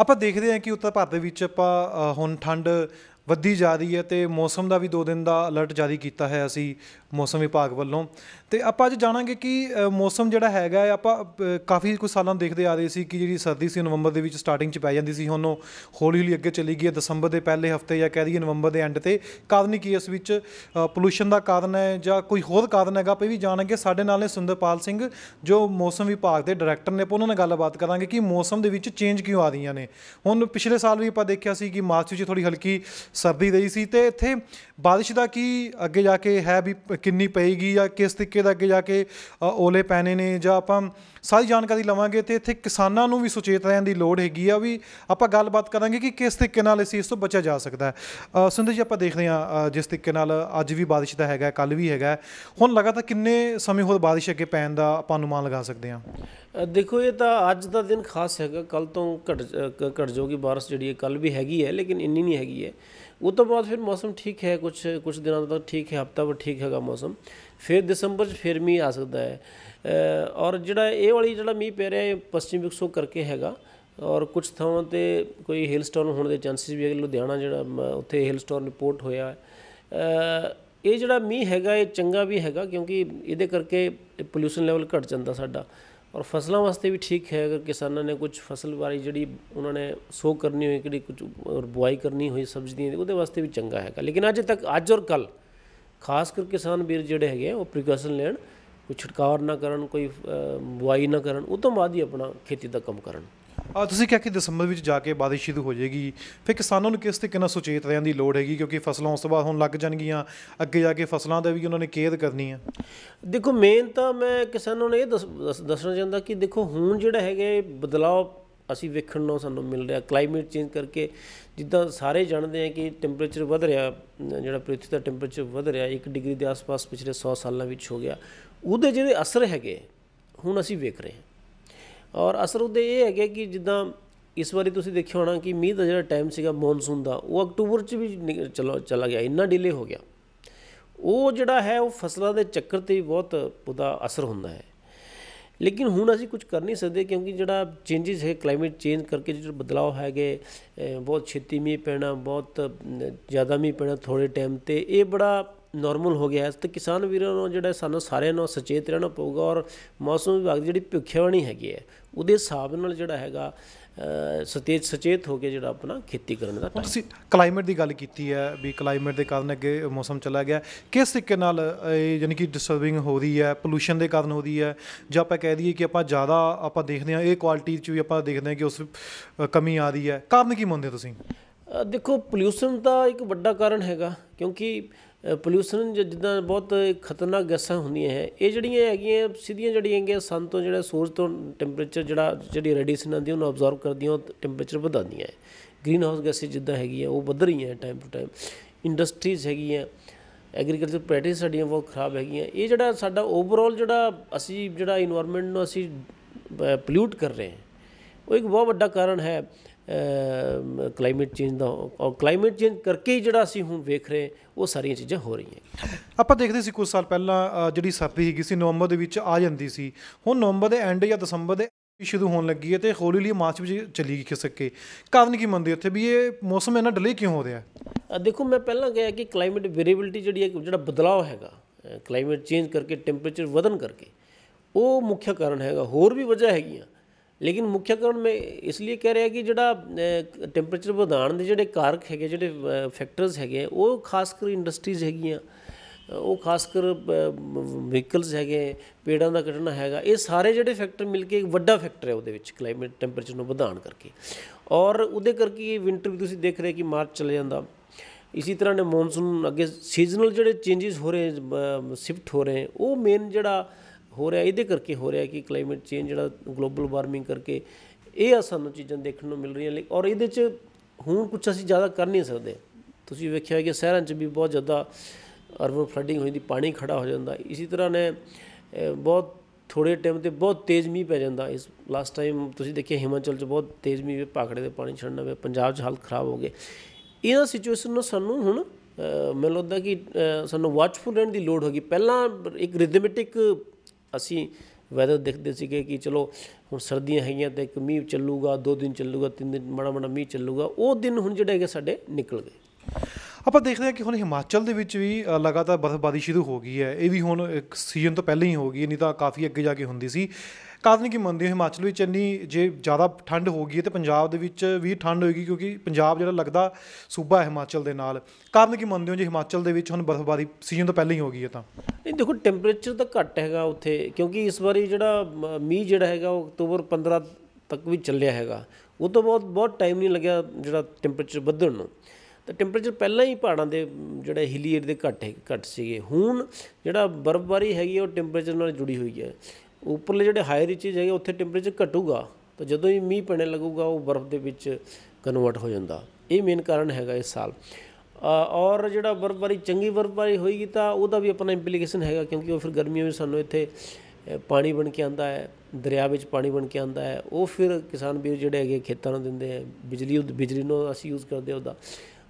ਆਪਾਂ ਦੇਖਦੇ ਹਾਂ ਕਿ ਉੱਤਰ ਭਾਰਤ ਦੇ ਵਿੱਚ ਆਪਾਂ ਹੁਣ ਠੰਡ ਵੱਧੀ ਜਾ ਰਹੀ ਹੈ ਤੇ ਮੌਸਮ ਦਾ ਵੀ 2 ਦਿਨ ਦਾ ਅਲਰਟ ਜਾਰੀ ਕੀਤਾ ਹੈ ਅਸੀਂ ਮੌਸਮ ਵਿਭਾਗ ਵੱਲੋਂ ਤੇ ਆਪਾਂ ਅੱਜ ਜਾਣਾਂਗੇ ਕਿ ਮੌਸਮ ਜਿਹੜਾ ਹੈਗਾ ਆਪਾਂ ਕਾਫੀ ਕੁ ਸਾਲਾਂ ਦੇਖਦੇ ਆ ਰਹੇ ਸੀ ਕਿ ਜਿਹੜੀ ਸਰਦੀ ਸੀ ਨਵੰਬਰ ਦੇ ਵਿੱਚ ਸਟਾਰਟਿੰਗ 'ਚ ਪੈ ਜਾਂਦੀ ਸੀ ਹੁਣ ਉਹ ਹੌਲੀ ਹੌਲੀ ਅੱਗੇ ਚਲੀ ਗਈ ਹੈ ਦਸੰਬਰ ਦੇ ਪਹਿਲੇ ਹਫਤੇ ਜਾਂ ਕਹਿ ਦਈਏ ਨਵੰਬਰ ਦੇ ਐਂਡ ਤੇ ਕਾਰਨ ਕੀ ਇਸ ਵਿੱਚ ਪੋਲੂਸ਼ਨ ਦਾ ਕਾਰਨ ਹੈ ਜਾਂ ਕੋਈ ਹੋਰ ਕਾਰਨ ਹੈਗਾ ਆਪਾਂ ਵੀ ਜਾਣਾਂਗੇ ਸਾਡੇ ਨਾਲ ਨੇ ਸੁੰਦਰਪਾਲ ਸਿੰਘ ਜੋ ਮੌਸਮ ਵਿਭਾਗ ਦੇ ਡਾਇਰੈਕਟਰ ਨੇ ਉਹਨਾਂ ਨਾਲ ਗੱਲਬਾਤ ਕਰਾਂਗੇ ਕਿ ਮੌਸਮ ਦੇ ਵਿੱਚ ਚੇਂਜ ਕਿਉਂ ਆ ਰਹੀਆਂ ਨੇ ਹੁਣ ਪਿਛਲੇ ਸਾਲ ਵੀ ਆਪਾਂ ਦੇਖਿਆ ਸੀ ਕਿ ਮਾਰਚ ਵਿੱਚ ਥੋੜੀ ਹਲਕੀ ਸਰਦੀ ਰਹੀ ਸੀ ਤੇ ਇੱਥੇ ਬਾਰਿਸ਼ ਦਾ ਕੀ ਅੱਗੇ ਜਾ ਕੇ ਹੈ ਵੀ ਕਿੰਨੀ ਪਏਗੀ ਜਾਂ ਕਿਸ ਤੇ ਤਰੀਕੇ ਦਾ ਅੱਗੇ ਜਾ ਕੇ ਓਲੇ ਪੈਨੇ ਨੇ ਜਾਂ ਆਪਾਂ ਸਾਰੀ ਜਾਣਕਾਰੀ ਲਵਾਂਗੇ ਤੇ ਇੱਥੇ ਕਿਸਾਨਾਂ ਨੂੰ ਵੀ ਸੁਚੇਤ ਰਹਿਣ ਦੀ ਲੋੜ ਹੈਗੀ ਆ ਵੀ ਆਪਾਂ ਗੱਲਬਾਤ ਕਰਾਂਗੇ ਕਿ ਕਿਸ ਤਰੀਕੇ ਨਾਲ ਇਸ ਇਸ ਤੋਂ ਬਚਿਆ ਜਾ ਸਕਦਾ ਹੈ ਸੁੰਦਰ ਜੀ ਆਪਾਂ ਦੇਖਦੇ ਹਾਂ ਜਿਸ ਤਰੀਕੇ ਨਾਲ ਅੱਜ ਵੀ ਬਾਰਿਸ਼ ਦਾ ਹੈਗਾ ਕੱਲ ਵੀ ਹੈਗਾ ਹੁਣ ਲਗਾਤਾਰ ਕਿੰਨੇ ਸਮੇਂ ਹੋਰ ਬਾਰਿਸ਼ ਅੱਗੇ ਪੈਣ ਦਾ ਆਪਾਂ ਅਨੁਮਾਨ ਲਗਾ ਸਕਦੇ ਹਾਂ ਦੇਖੋ ਇਹ ਤਾਂ ਅੱਜ ਦਾ ਦਿਨ ਖਾਸ ਹੈਗਾ ਕੱਲ ਤੋਂ ਘਟ ਘਟ ਜਾਊਗੀ ਬਾਰਿਸ਼ ਜਿਹੜੀ ਹੈ ਕੱਲ ਵੀ ਹੈਗੀ ਹੈ ਲੇਕਿਨ ਇੰਨੀ ਨਹੀਂ ਹੈਗੀ ਹੈ ਉਹ ਤੋਂ ਬਾਅਦ ਫਿਰ ਮੌਸਮ ਠੀਕ ਹੈ ਕੁਝ ਕੁਝ ਦਿਨਾਂ ਤੱਕ ਠੀਕ ਹੈ ਹਫਤਾ ਵਾਰ ਠੀਕ ਹੈਗਾ ਮੌਸਮ ਫਿਰ ਦਸੰਬਰ 'ਚ ਫਿਰ ਮੀਂਹ ਆ ਸਕਦਾ ਹੈ ਔਰ ਜਿਹੜਾ ਇਹ ਵਾਲੀ ਜਿਹੜਾ ਮੀਂਹ ਪੈ ਰਿਹਾ ਹੈ ਪੱਛਮੀ ਵਿਕਸੋ ਕਰਕੇ ਹੈਗਾ ਔਰ ਕੁਝ ਥਾਵਾਂ ਤੇ ਕੋਈ ਹਿਲ ਸਟੋਰਮ ਹੋਣ ਦੇ ਚਾਂਸਸ ਵੀ ਹੈ ਲੁਧਿਆਣਾ ਜਿਹੜਾ ਉੱਥੇ ਹਿਲ ਸਟੋਰਮ ਰਿਪੋਰਟ ਹੋਇਆ ਹੈ ਇਹ ਜਿਹੜਾ ਮੀਂਹ ਹੈਗਾ ਇਹ ਚੰਗਾ ਵੀ ਹੈਗਾ ਕਿਉਂਕਿ ਇਹਦੇ ਕਰਕੇ ਪੋਲੂਸ਼ਨ ਲੈਵਲ ਘਟ ਜਾਂਦਾ ਸਾਡਾ ਔਰ ਫਸਲਾਂ ਵਾਸਤੇ ਵੀ ਠੀਕ ਹੈ ਅਗਰ ਕਿਸਾਨਾਂ ਨੇ ਕੁਝ ਫਸਲ ਵਾਰੀ ਜਿਹੜੀ ਉਹਨਾਂ ਨੇ ਸੋ ਕਰਨੀ ਹੋਈ ਕਿਹੜੀ ਕੁਝ ਬੁਆਈ ਕਰਨੀ ਹੋਈ ਸਬਜ਼ੀ ਦੀ ਉਹਦੇ ਵਾਸਤੇ ਵੀ ਚੰਗਾ ਹੈਗਾ ਲੇਕਿਨ ਅੱਜ ਤੱਕ ਅੱਜ ਔਰ ਕੱਲ ਖਾਸ ਕਰ ਕਿਸਾਨ ਵੀਰ ਜਿਹੜੇ ਹੈਗੇ ਉਹ ਪ੍ਰੀਕਾਸ਼ਨ ਲੈਣ ਕੋਈ ਛਿੜਕਾਵ ਨਾ ਕਰਨ ਕੋਈ ਬੁਆਈ ਨਾ ਕਰਨ ਉਹ ਤੋਂ ਬਾਅਦ ਹੀ ਆਪਣਾ ਖੇਤੀ ਦਾ ਕੰਮ ਕਰਨ ਆ ਤੁਸੀਂ ਕਿਹਾ ਕਿ ਦਸੰਬਰ ਵਿੱਚ ਜਾ ਕੇ ਬਾਰਿਸ਼ ਸ਼ੁਰੂ ਹੋ ਜਾਏਗੀ ਫਿਰ ਕਿਸਾਨਾਂ ਨੂੰ ਕਿਸ ਤੇ ਕਿੰਨਾ ਸੁਚੇਤ ਰਹਿਣ ਦੀ ਲੋੜ ਹੈਗੀ ਕਿਉਂਕਿ ਫਸਲਾਂ ਉਸ ਤੋਂ ਬਾਅਦ ਹੁਣ ਲੱਗ ਜਾਣਗੀਆਂ ਅੱਗੇ ਜਾ ਕੇ ਫਸਲਾਂ ਦਾ ਵੀ ਉਹਨਾਂ ਨੇ ਕੇਅਰ ਕਰਨੀ ਹੈ ਦੇਖੋ ਮੇਨ ਤਾਂ ਮੈਂ ਕਿਸਾਨਾਂ ਨੂੰ ਇਹ ਦੱਸਣਾ ਚਾਹੁੰਦਾ ਕਿ ਦੇਖੋ ਹੁਣ ਜਿਹੜਾ ਹੈਗਾ ਇਹ ਬਦਲਾਅ ਅਸੀਂ ਵੇਖਣ ਨੂੰ ਸਾਨੂੰ ਮਿਲ ਰਿਹਾ ਕਲਾਈਮੇਟ ਚੇਂਜ ਕਰਕੇ ਜਿੱਦਾਂ ਸਾਰੇ ਜਾਣਦੇ ਆ ਕਿ ਟੈਂਪਰੇਚਰ ਵਧ ਰਿਹਾ ਜਿਹੜਾ ਪ੍ਰਿਥਵੀ ਦਾ ਟੈਂਪਰੇਚਰ ਵਧ ਰਿਹਾ 1 ਡਿਗਰੀ ਦੇ ਆਸ-ਪਾਸ ਪਿਛਲੇ 100 ਸਾਲਾਂ ਵਿੱਚ ਹੋ ਗਿਆ ਉਹਦੇ ਜਿਹੜੇ ਅਸਰ ਹੈਗੇ ਹੁਣ ਅਸੀਂ ਵੇਖ ਰਹੇ ਹਾਂ ਔਰ ਅਸਰ ਉਹਦੇ ਇਹ ਹੈਗੇ ਕਿ ਜਿੱਦਾਂ ਇਸ ਵਾਰੀ ਤੁਸੀਂ ਦੇਖਿਆ ਹੋਣਾ ਕਿ ਮੀਂਹ ਦਾ ਜਿਹੜਾ ਟਾਈਮ ਸੀਗਾ ਮੌਨਸੂਨ ਦਾ ਉਹ ਅਕਤੂਬਰ 'ਚ ਵੀ ਚਲੋ ਚਲਾ ਗਿਆ ਇੰਨਾ ਡਿਲੇ ਹੋ ਗਿਆ ਉਹ ਜਿਹੜਾ ਹੈ ਉਹ ਫਸਲਾਂ ਦੇ ਚੱਕਰ ਤੇ ਵੀ ਬਹੁਤ ਉਹਦਾ ਅਸਰ ਹੁੰਦਾ ਹੈ ਲੇਕਿਨ ਹੁਣ ਅਸੀਂ ਕੁਝ ਕਰ ਨਹੀਂ ਸਕਦੇ ਕਿਉਂਕਿ ਜਿਹੜਾ ਚੇਂजेस ਹੈ ਕਲਾਈਮੇਟ ਚੇਂਜ ਕਰਕੇ ਜਿਹੜਾ ਬਦਲਾਅ ਹੈਗੇ ਬਹੁਤ ਛੇਤੀ ਮੀਂਹ ਪੈਣਾ ਬਹੁਤ ਜ਼ਿਆਦਾ ਮੀਂਹ ਪੈਣਾ ਥੋੜੇ ਟਾਈਮ ਤੇ ਇਹ ਬੜਾ ਨਾਰਮਲ ਹੋ ਗਿਆ ਹੈ ਤੇ ਕਿਸਾਨ ਵੀਰਾਂ ਨੂੰ ਜਿਹੜਾ ਸਾਨੂੰ ਸਾਰਿਆਂ ਨੂੰ ਸੁਚੇਤ ਰਹਿਣਾ ਪਊਗਾ ਔਰ ਮੌਸਮ ਵਿਭਾਗ ਦੀ ਜਿਹੜੀ ਭਵਿੱਖਬਾਣੀ ਹੈਗੀ ਹੈ ਉਹਦੇ ਹਿਸਾਬ ਨਾਲ ਜਿਹੜਾ ਹੈਗਾ ਸਤੇਜ ਸੁਚੇਤ ਹੋ ਕੇ ਜਿਹੜਾ ਆਪਣਾ ਖੇਤੀ ਕਰਨ ਦਾ ਤੁਸੀਂ ਕਲਾਈਮੇਟ ਦੀ ਗੱਲ ਕੀਤੀ ਹੈ ਵੀ ਕਲਾਈਮੇਟ ਦੇ ਕਾਰਨ ਅੱਗੇ ਮੌਸਮ ਚਲਾ ਗਿਆ ਕਿਸ ਤਰੀਕੇ ਨਾਲ ਯਾਨੀ ਕਿ ਡਿਸਟਰਬਿੰਗ ਹੋ ਰਹੀ ਹੈ ਪੋਲੂਸ਼ਨ ਦੇ ਕਾਰਨ ਹੋ ਰਹੀ ਹੈ ਜਾਂ ਆਪਾਂ ਕਹਿ ਦਈਏ ਕਿ ਆਪਾਂ ਜ਼ਿਆਦਾ ਆਪਾਂ ਦੇਖਦੇ ਹਾਂ ਇਹ ਕੁਆਲਿਟੀ 'ਚ ਵੀ ਆਪਾਂ ਦੇਖਦੇ ਹਾਂ ਕਿ ਉਸ ਕਮੀ ਆ ਰਹੀ ਹੈ ਕਾਰਨ ਕੀ ਮੰਨਦੇ ਤੁਸੀਂ ਦੇਖੋ ਪੋਲੂਸ਼ਨ ਦਾ ਇੱਕ ਵੱਡਾ ਕਾਰਨ ਹੈਗਾ ਕਿਉਂਕਿ ਪੋਲੂਸ਼ਨ ਜਿੱਦਾਂ ਬਹੁਤ ਖਤਰਨਾਕ ਗੈਸਾਂ ਹੁੰਦੀਆਂ ਹੈ ਇਹ ਜਿਹੜੀਆਂ ਹੈਗੀਆਂ ਸਿੱਧੀਆਂ ਜਿਹੜੀਆਂ ਹੈਗੀਆਂ ਸਨ ਤੋਂ ਜਿਹੜਾ ਸੂਰਜ ਤੋਂ ਟੈਂਪਰੇਚਰ ਜਿਹੜਾ ਜਿਹੜੀ ਰੇਡੀਏਸ਼ਨ ਆਉਂਦੀ ਉਹਨੂੰ ਅਬਜ਼ਰਵ ਕਰਦੀਆਂ ਟੈਂਪਰੇਚਰ ਵਧਾਉਂਦੀਆਂ ਹੈ ਗ੍ਰੀਨ ਹਾਊਸ ਗੈਸਸ ਜਿੱਦਾਂ ਹੈਗੀਆਂ ਉਹ ਵਧ ਰਹੀਆਂ ਹੈ ਟਾਈਮ ਟੂ ਟਾਈਮ ਇੰਡਸਟਰੀਜ਼ ਹੈਗੀਆਂ ਐਗਰੀਕਲਚਰ ਪ੍ਰੈਕਟਿਸ ਸਾਡੀਆਂ ਬਹੁਤ ਖਰਾਬ ਹੈਗੀਆਂ ਇਹ ਜਿਹੜਾ ਸਾਡਾ ਓਵਰਆਲ ਜਿਹੜਾ ਅਸੀਂ ਜਿਹੜਾ এনवायरमेंट ਨੂੰ ਅਸੀਂ ਪੋਲੂਟ ਕਰ ਰਹੇ ਹਾਂ ਉਹ ਇੱਕ ਬਹੁਤ ਵੱਡਾ ਕਾਰਨ ਹੈ ਕਲਾਈਮੇਟ ਚੇਂਜ ਦਾ ਔਰ ਕਲਾਈਮੇਟ ਚੇਂਜ ਕਰਕੇ ਹੀ ਜਿਹੜਾ ਅਸੀਂ ਹੁਣ ਵੇਖ ਰਹੇ ਉਹ ਸਾਰੀਆਂ ਚੀਜ਼ਾਂ ਹੋ ਰਹੀਆਂ ਆਪਾਂ ਦੇਖਦੇ ਸੀ ਕੁਝ ਸਾਲ ਪਹਿਲਾਂ ਜਿਹੜੀ ਸਰਦੀ ਹੈਗੀ ਸੀ ਨਵੰਬਰ ਦੇ ਵਿੱਚ ਆ ਜਾਂਦੀ ਸੀ ਹੁਣ ਨਵੰਬਰ ਦੇ ਐਂਡ ਜਾਂ ਦਸੰਬਰ ਦੇ ਸ਼ੁਰੂ ਹੋਣ ਲੱਗੀ ਹੈ ਤੇ ਹੌਲੀ ਹੌਲੀ ਮਾਰਚ ਵਿੱਚ ਚਲੀ ਗਈ ਖਿਸਕ ਕੇ ਕਾਰਨ ਕੀ ਮੰਨਦੇ ਉੱਥੇ ਵੀ ਇਹ ਮੌਸਮ ਇਹਨਾਂ ਡਲੇ ਕਿਉਂ ਹੋ ਰਿਹਾ ਹੈ ਦੇਖੋ ਮੈਂ ਪਹਿਲਾਂ ਕਿਹਾ ਕਿ ਕਲਾਈਮੇਟ ਵੇਰੀਏਬਿਲਟੀ ਜਿਹੜੀ ਹੈ ਜਿਹੜਾ ਬਦਲਾਅ ਹੈਗਾ ਕਲਾਈਮੇਟ ਚੇਂਜ ਕਰਕੇ ਟੈਂਪਰੇਚਰ ਵਧਨ ਕਰਕੇ ਉਹ ਮੁੱਖ ਕਾਰਨ ਹੈਗਾ ਹੋਰ ਵੀ ਵਜ੍ਹਾ ਹੈਗੀਆਂ ਲੇਕਿਨ ਮੁੱਖ ਕਾਰਨ ਮੈਂ ਇਸ ਲਈ ਕਹਿ ਰਿਹਾ ਕਿ ਜਿਹੜਾ ਟੈਂਪਰੇਚਰ ਵਧਾਉਣ ਦੇ ਜਿਹੜੇ ਕਾਰਕ ਹੈਗੇ ਜਿਹੜੇ ਫੈਕਟਰਸ ਹੈਗੇ ਉਹ ਖਾਸ ਕਰ ਇੰਡਸਟਰੀਜ਼ ਹੈਗੀਆਂ ਉਹ ਖਾਸ ਕਰ ਵਹੀਕਲਸ ਹੈਗੇ ਪੇੜਾਂ ਦਾ ਕਟਣਾ ਹੈਗਾ ਇਹ ਸਾਰੇ ਜਿਹੜੇ ਫੈਕਟਰ ਮਿਲ ਕੇ ਇੱਕ ਵੱਡਾ ਫੈਕਟਰ ਹੈ ਉਹਦੇ ਵਿੱਚ ਕਲਾਈਮੇਟ ਟੈਂਪਰੇਚਰ ਨੂੰ ਵਧਾਉਣ ਕਰਕੇ ਔਰ ਉਹਦੇ ਕਰਕੇ ਵਿంటర్ ਵੀ ਤੁਸੀਂ ਦੇਖ ਰਹੇ ਕਿ ਮਾਰਚ ਚਲੇ ਜਾਂਦਾ ਇਸੇ ਤਰ੍ਹਾਂ ਨੇ ਮੌਨਸੂਨ ਅੱਗੇ ਸੀਜ਼ਨਲ ਜਿਹੜੇ ਚੇਂजेस ਹੋ ਰਹੇ ਸ਼ਿਫਟ ਹੋ ਰਹੇ ਉਹ ਮੇਨ ਜਿਹੜਾ ਹੋ ਰਿਹਾ ਇਹਦੇ ਕਰਕੇ ਹੋ ਰਿਹਾ ਕਿ ਕਲਾਈਮੇਟ ਚੇਂਜ ਜਿਹੜਾ ਗਲੋਬਲ ਵਾਰਮਿੰਗ ਕਰਕੇ ਇਹ ਆ ਸਾਨੂੰ ਚੀਜ਼ਾਂ ਦੇਖਣ ਨੂੰ ਮਿਲ ਰਹੀਆਂ ਔਰ ਇਹਦੇ 'ਚ ਹੁਣ ਕੁਝ ਅਸੀਂ ਜ਼ਿਆਦਾ ਕਰ ਨਹੀਂ ਸਕਦੇ ਤੁਸੀਂ ਵੇਖਿਆ ਕਿ ਸ਼ਹਿਰਾਂ 'ਚ ਵੀ ਬਹੁਤ ਜ਼ਿਆਦਾ ਅਰਬਨ ਫਲੱਡਿੰਗ ਹੋਈ ਦੀ ਪਾਣੀ ਖੜਾ ਹੋ ਜਾਂਦਾ ਇਸੇ ਤਰ੍ਹਾਂ ਨੇ ਬਹੁਤ ਥੋੜੇ ਟਾਈਮ ਤੇ ਬਹੁਤ ਤੇਜ਼ ਮੀਂਹ ਪੈ ਜਾਂਦਾ ਇਸ ਲਾਸਟ ਟਾਈਮ ਤੁਸੀਂ ਦੇਖਿਆ ਹਿਮਾਚਲ 'ਚ ਬਹੁਤ ਤੇਜ਼ ਮੀਂਹ ਵਿੱਚ ਪਾਖੜੇ ਦੇ ਪਾਣੀ ਛੜਨ ਵੇ ਪੰਜਾਬ 'ਚ ਹਾਲ ਖਰਾਬ ਹੋ ਗਏ ਇਹਨਾਂ ਸਿਚੁਏਸ਼ਨ ਨੂੰ ਸਾਨੂੰ ਹੁਣ ਮੈਨੂੰ ਲੱਗਦਾ ਕਿ ਸਾਨੂੰ ਵਾਚਫੁਲ ਰਹਿਣ ਦੀ ਲੋੜ ਹੋਗੀ ਪਹਿਲਾਂ ਇੱਕ ਰਿਦਮੈਟਿਕ ਅਸੀਂ ਵੈਦਰ ਦੇਖਦੇ ਸੀਗੇ ਕਿ ਚਲੋ ਹੁਣ ਸਰਦੀਆਂ ਹੈਗੀਆਂ ਤੇ ਇੱਕ ਮੀਂਹ ਚੱਲੂਗਾ ਦੋ ਦਿਨ ਚੱਲੂਗਾ ਤਿੰਨ ਦਿਨ ਮੜਾ ਮੜਾ ਮੀਂਹ ਚੱਲੂਗਾ ਉਹ ਦਿਨ ਹੁਣ ਜਿਹੜੇ ਹੈਗੇ ਸਾਡੇ ਨਿਕਲ ਗਏ ਆਪਾਂ ਦੇਖਦੇ ਹਾਂ ਕਿ ਹੁਣ ਹਿਮਾਚਲ ਦੇ ਵਿੱਚ ਵੀ ਲਗਾਤਾਰ ਬਰਫ਼ਬਾਰੀ ਸ਼ੁਰੂ ਹੋ ਗਈ ਹੈ ਇਹ ਵੀ ਹੁਣ ਇੱਕ ਸੀਜ਼ਨ ਤੋਂ ਪਹਿਲਾਂ ਹੀ ਹੋ ਗਈ ਨਹੀਂ ਤਾਂ ਕਾਫੀ ਅੱਗੇ ਜਾ ਕੇ ਹੁੰਦੀ ਸੀ ਕਾਰਨ ਕੀ ਮੰਨਦੇ ਹੋ ਹਿਮਾਚਲ ਵਿੱਚ ਇੰਨੀ ਜੇ ਜ਼ਿਆਦਾ ਠੰਡ ਹੋ ਗਈ ਤੇ ਪੰਜਾਬ ਦੇ ਵਿੱਚ ਵੀ ਠੰਡ ਹੋਏਗੀ ਕਿਉਂਕਿ ਪੰਜਾਬ ਜਿਹੜਾ ਲੱਗਦਾ ਸੂਬਾ ਹੈ ਹਿਮਾਚਲ ਦੇ ਨਾਲ ਕਾਰਨ ਕੀ ਮੰਨਦੇ ਹੋ ਜੇ ਹਿਮਾਚਲ ਦੇ ਵਿੱਚ ਹੁਣ ਬਰਫ਼ਬਾਰੀ ਸੀਜ਼ਨ ਤੋਂ ਪਹਿਲਾਂ ਹੀ ਹੋ ਗਈ ਹੈ ਤਾਂ ਨਹੀਂ ਦੇਖੋ ਟੈਂਪਰੇਚਰ ਤਾਂ ਘੱਟ ਹੈਗਾ ਉੱਥੇ ਕਿਉਂਕਿ ਇਸ ਵਾਰੀ ਜਿਹੜਾ ਮੀਂਹ ਜਿਹੜਾ ਹੈਗਾ ਉਹ ਅਕਤੂਬਰ 15 ਤੱਕ ਵੀ ਚੱਲਿਆ ਹੈਗਾ ਉਹ ਤੋਂ ਬਹੁਤ ਬਹੁਤ ਟਾਈਮ ਨਹੀਂ ਲੱਗਿਆ ਜਿਹੜਾ ਟੈਂਪਰੇਚਰ ਵਧਣ ਨੂੰ ਤਾਂ ਟੈਂਪਰੇਚਰ ਪਹਿਲਾਂ ਹੀ ਪਹਾੜਾਂ ਦੇ ਜਿਹੜਾ ਹਿਲੀਅਰ ਦੇ ਘੱਟ ਘੱਟ ਸੀਗੇ ਹੁਣ ਜਿਹੜਾ ਬਰਫ਼ਬਾਰੀ ਹੈਗੀ ਉਹ ਟੈਂਪਰੇਚਰ ਨਾਲ ਜੁੜੀ ਹੋਈ ਹੈ ਉੱਪਰਲੇ ਜਿਹੜੇ ਹਾਇਰ ਰੀਚਿਜ਼ ਹੈਗੇ ਉੱਥੇ ਟੈਂਪਰੇਚਰ ਘਟੂਗਾ ਤਾਂ ਜਦੋਂ ਹੀ ਮੀਂਹ ਪੈਣੇ ਲੱਗੂਗਾ ਉਹ ਬਰਫ਼ ਦੇ ਵਿੱਚ ਕਨਵਰਟ ਹੋ ਜਾਂਦਾ ਇਹ ਮੇਨ ਕਾਰਨ ਹੈਗਾ ਇਸ ਸਾਲ ਔਰ ਜਿਹੜਾ ਬਰਫ਼ਬਾਰੀ ਚੰਗੀ ਬਰਫ਼ਬਾਰੀ ਹੋਏਗੀ ਤਾਂ ਉਹਦਾ ਵੀ ਆਪਣਾ ਇੰਪਲੀਕੇਸ਼ਨ ਹੈਗਾ ਕਿਉਂਕਿ ਉਹ ਫਿਰ ਗਰਮੀਆਂ ਵਿੱਚ ਸਾਨੂੰ ਇੱਥੇ ਪਾਣੀ ਬਣ ਕੇ ਆਂਦਾ ਹੈ ਦਰਿਆ ਵਿੱਚ ਪਾਣੀ ਬਣ ਕੇ ਆਂਦਾ ਹੈ ਉਹ ਫਿਰ ਕਿਸਾਨ ਵੀਰ ਜਿਹੜੇ ਹੈਗੇ ਖੇਤਾਂ ਨੂੰ ਦਿੰਦੇ ਆ ਬਿਜਲੀ ਬਿਜਲੀ ਨੂੰ ਅਸੀਂ ਯੂਜ਼ ਕਰਦੇ ਉਹਦਾ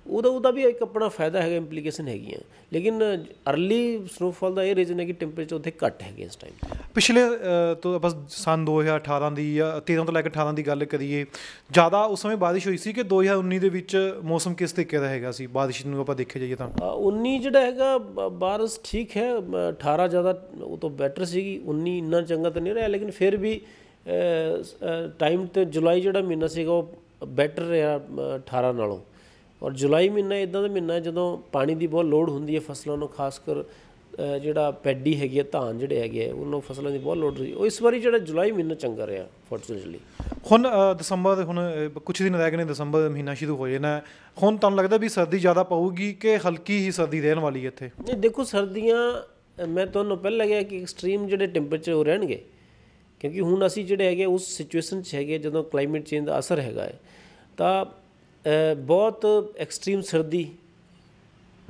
ਉਹਦਾ ਉਹਦਾ ਵੀ ਇੱਕ ਆਪਣਾ ਫਾਇਦਾ ਹੈਗਾ ਇੰਪਲੀਕੇਸ਼ਨ ਹੈਗੀਆਂ ਲੇਕਿਨ अर्ਲੀ ਸਨੋਫਾਲ ਦਾ ਇਹ ਰੀਜ਼ਨ ਹੈ ਕਿ ਟੈਂਪਰੇਚਰ ਉੱਥੇ ਘੱਟ ਹੈਗੇ ਇਸ ਟਾਈਮ ਪਿਛਲੇ ਤੋਂ ਬਸ ਸਨ 2018 ਦੀ ਜਾਂ 13 ਤੋਂ ਲੈ ਕੇ 18 ਦੀ ਗੱਲ ਕਰੀਏ ਜ਼ਿਆਦਾ ਉਸ ਸਮੇਂ ਬਾਰਿਸ਼ ਹੋਈ ਸੀ ਕਿ 2019 ਦੇ ਵਿੱਚ ਮੌਸਮ ਕਿਸ ਤਰੀਕੇ ਦਾ ਹੈਗਾ ਸੀ ਬਾਰਿਸ਼ ਨੂੰ ਆਪਾਂ ਦੇਖਿਆ ਜਾਈਏ ਤਾਂ 19 ਜਿਹੜਾ ਹੈਗਾ ਬਾਰਿਸ਼ ਠੀਕ ਹੈ 18 ਜ਼ਿਆਦਾ ਉਹ ਤੋਂ ਬੈਟਰ ਸੀਗੀ 19 ਇੰਨਾ ਚੰਗਾ ਤਾਂ ਨਹੀਂ ਰਿਹਾ ਲੇਕਿਨ ਫਿਰ ਵੀ ਟਾਈਮ ਤੇ ਜੁਲਾਈ ਜਿਹੜਾ ਮਹੀਨਾ ਸੀਗਾ ਉਹ ਬੈਟਰ ਰਿਹਾ 18 ਨਾਲੋਂ ਔਰ ਜੁਲਾਈ ਮਹੀਨਾ ਇਦਾਂ ਦਾ ਮਹੀਨਾ ਜਦੋਂ ਪਾਣੀ ਦੀ ਬਹੁਤ ਲੋੜ ਹੁੰਦੀ ਹੈ ਫਸਲਾਂ ਨੂੰ ਖਾਸ ਕਰ ਜਿਹੜਾ ਪੈਡੀ ਹੈਗੀ ਹੈ ਧਾਨ ਜਿਹੜੇ ਹੈਗੇ ਉਹਨਾਂ ਫਸਲਾਂ ਦੀ ਬਹੁਤ ਲੋੜ ਰਹੀ ਉਹ ਇਸ ਵਾਰੀ ਜਿਹੜਾ ਜੁਲਾਈ ਮਹੀਨਾ ਚੰਗਾ ਰਿਹਾ ਫੋਰਚੂਨੇਟਲੀ ਹੁਣ ਦਸੰਬਰ ਦੇ ਹੁਣ ਕੁਝ ਦਿਨ ਰਹਿ ਗਏ ਨੇ ਦਸੰਬਰ ਮਹੀਨਾ ਸ਼ੁਰੂ ਹੋ ਜਾਣਾ ਹੁਣ ਤੁਹਾਨੂੰ ਲੱਗਦਾ ਵੀ ਸਰਦੀ ਜ਼ਿਆਦਾ ਪਾਊਗੀ ਕਿ ਹਲਕੀ ਹੀ ਸਰਦੀ ਰਹਿਣ ਵਾਲੀ ਹੈ ਇੱਥੇ ਨਹੀਂ ਦੇਖੋ ਸਰਦੀਆਂ ਮੈਂ ਤੁਹਾਨੂੰ ਪਹਿਲਾਂ ਕਿਹਾ ਕਿ ਐਕਸਟ੍ਰੀਮ ਜਿਹੜੇ ਟੈਂਪਰੇਚਰ ਹੋ ਰਹਿਣਗੇ ਕਿਉਂਕਿ ਹੁਣ ਅਸੀਂ ਜਿਹੜੇ ਹੈਗੇ ਉਸ ਸਿਚੁਏਸ਼ਨ 'ਚ ਹੈਗੇ ਜਦੋਂ ਕਲਾਈਮੇਟ ਚੇਂਜ ਦਾ ਅਸਰ ਹੈਗਾ ਹੈ ਤਾਂ ਬਹੁਤ ਐਕਸਟ੍ਰੀਮ ਸਰਦੀ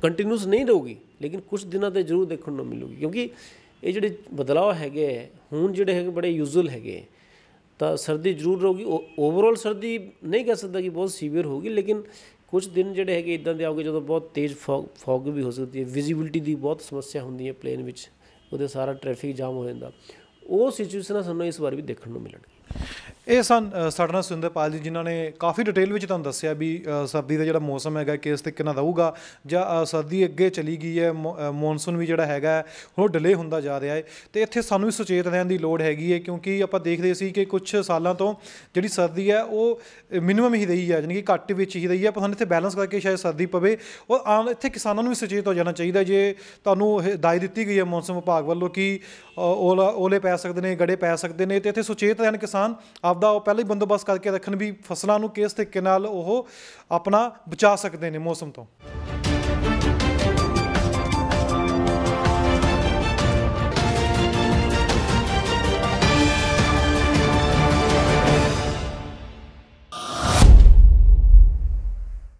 ਕੰਟੀਨਿਊਸ ਨਹੀਂ ਰਹੂਗੀ ਲੇਕਿਨ ਕੁਝ ਦਿਨਾਂ ਤੇ ਜ਼ਰੂਰ ਦੇਖਣ ਨੂੰ ਮਿਲੂਗੀ ਕਿਉਂਕਿ ਇਹ ਜਿਹੜੇ ਬਦਲਾਅ ਹੈਗੇ ਹੁਣ ਜਿਹੜੇ ਹੈਗੇ ਬੜੇ ਯੂਜ਼ੂਅਲ ਹੈਗੇ ਤਾਂ ਸਰਦੀ ਜ਼ਰੂਰ ਰਹੂਗੀ ਓਵਰਆਲ ਸਰਦੀ ਨਹੀਂ ਕਹਿ ਸਕਦਾ ਕਿ ਬਹੁਤ ਸੀਵੀਅਰ ਹੋਗੀ ਲੇਕਿਨ ਕੁਝ ਦਿਨ ਜਿਹੜੇ ਹੈਗੇ ਇਦਾਂ ਦੇ ਆਉਗੇ ਜਦੋਂ ਬਹੁਤ ਤੇਜ਼ ਫੌਗ ਵੀ ਹੋ ਸਕਦੀ ਹੈ ਵਿਜ਼ਿਬਿਲਟੀ ਦੀ ਬਹੁਤ ਸਮੱਸਿਆ ਹੁੰਦੀ ਹੈ ਪਲੇਨ ਵਿੱਚ ਉਹਦੇ ਸਾਰਾ ਟ੍ਰੈਫਿਕ ਜਾਮ ਹੋ ਜਾਂਦਾ ਉਹ ਸਿਚੁਏਸ਼ਨਾਂ ਸਾਨੂੰ ਇਸ ਵਾਰ ਵੀ ਦੇਖਣ ਨੂੰ ਮਿਲਣਗੀਆਂ ਇਹ ਸਨ ਸਾਡੇ ਨਾਲ ਸੁੰਦਰਪਾਲ ਜੀ ਜਿਨ੍ਹਾਂ ਨੇ ਕਾਫੀ ਡਿਟੇਲ ਵਿੱਚ ਤੁਹਾਨੂੰ ਦੱਸਿਆ ਵੀ ਸਰਦੀ ਦਾ ਜਿਹੜਾ ਮੌਸਮ ਹੈਗਾ ਕਿਸ ਤਰੀਕੇ ਨਾਲ ਰਹੂਗਾ ਜਾਂ ਸਰਦੀ ਅੱਗੇ ਚਲੀ ਗਈ ਹੈ ਮੌਨਸੂਨ ਵੀ ਜਿਹੜਾ ਹੈਗਾ ਉਹ ਡਿਲੇ ਹੁੰਦਾ ਜਾ ਰਿਹਾ ਹੈ ਤੇ ਇੱਥੇ ਸਾਨੂੰ ਵੀ ਸੁਚੇਤ ਰਹਿਣ ਦੀ ਲੋੜ ਹੈਗੀ ਹੈ ਕਿਉਂਕਿ ਆਪਾਂ ਦੇਖਦੇ ਸੀ ਕਿ ਕੁਝ ਸਾਲਾਂ ਤੋਂ ਜਿਹੜੀ ਸਰਦੀ ਹੈ ਉਹ ਮਿਨਿਮਮ ਹੀ ਰਹੀ ਹੈ ਯਾਨੀ ਕਿ ਘੱਟ ਵਿੱਚ ਹੀ ਰਹੀ ਹੈ ਪਰ ਸਾਨੂੰ ਇੱਥੇ ਬੈਲੈਂਸ ਕਰਕੇ ਸ਼ਾਇਦ ਸਰਦੀ ਪਵੇ ਉਹ ਇੱਥੇ ਕਿਸਾਨਾਂ ਨੂੰ ਵੀ ਸੁਚੇਤ ਹੋ ਜਾਣਾ ਚਾਹੀਦਾ ਜੇ ਤੁਹਾਨੂੰ ਹਦਾਇਤ ਦਿੱਤੀ ਗਈ ਹੈ ਮੌਸਮ ਵਿਭਾਗ ਵੱਲੋਂ ਕਿ ਓਲੇ ਪੈ ਸਕਦੇ ਨੇ ਗੜੇ ਪੈ ਸਕਦੇ ਨੇ ਤੇ ਇੱਥੇ ਸੁਚੇਤ ਰਹਿਣ ਕਿ ਕਿਸਾਨ ਆਪਦਾ ਉਹ ਪਹਿਲਾਂ ਹੀ ਬੰਦੋਬਸਤ ਕਰਕੇ ਰੱਖਣ ਵੀ ਫਸਲਾਂ ਨੂੰ ਕਿਸ ਤਰੀਕੇ ਨਾਲ ਉਹ ਆਪਣਾ ਬਚਾ ਸਕਦੇ ਨੇ ਮੌਸਮ ਤੋਂ